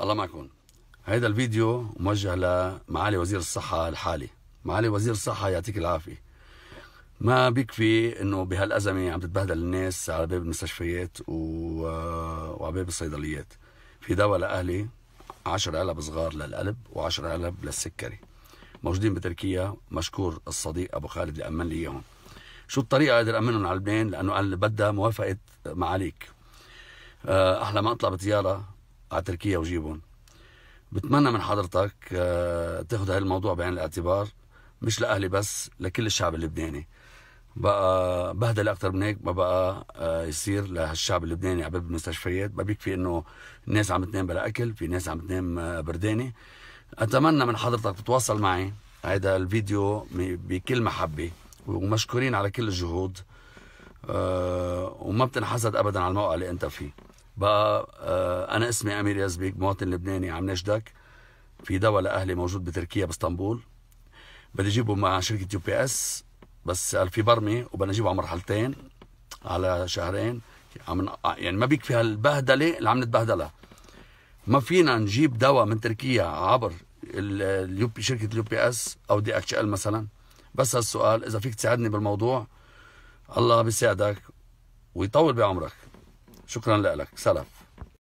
الله معكم هيدا الفيديو موجه لمعالي وزير الصحة الحالي معالي وزير الصحة يعطيك العافية ما بيكفي انه بهالازمه عم تتبهدل الناس على باب المستشفيات و... آه، وعلى باب الصيدليات في دواء لاهلي 10 علب صغار للقلب و10 علب للسكري موجودين بتركيا مشكور الصديق ابو خالد اللي امن لي اياهم شو الطريقه قادر امنهم على لبنان لانه قال بدها موافقه معاليك آه، احلى ما اطلع بطياره على تركيا وجيبهم بتمنى من حضرتك آه، تاخذ هالموضوع بعين الاعتبار مش لأهلي بس لكل الشعب اللبناني بقى بهدل اكثر من هيك ما بقى آه، يصير لهالشعب اللبناني على باب المستشفيات ما بيكفي انه الناس عم تنام بلا اكل في ناس عم تنام آه، بردانه اتمنى من حضرتك تتواصل معي هيدا الفيديو بكل محبه ومشكورين على كل الجهود وما بتنحسد ابدا على الموقع اللي انت فيه بقى آه، انا اسمي امير يزبيك مواطن لبناني عم نجدك في دواء لاهلي موجود بتركيا باسطنبول بدي اجيبه مع شركة يو بي اس بس في برمي وبدنا نجيبه على مرحلتين على شهرين عم يعني ما بيكفي هالبهدله اللي عم نتبهدلها ما فينا نجيب دواء من تركيا عبر اليو بي شركه اليو بي اس او دي اتش ال مثلا بس هالسؤال اذا فيك تساعدني بالموضوع الله بيساعدك ويطول بعمرك شكرا لك سلام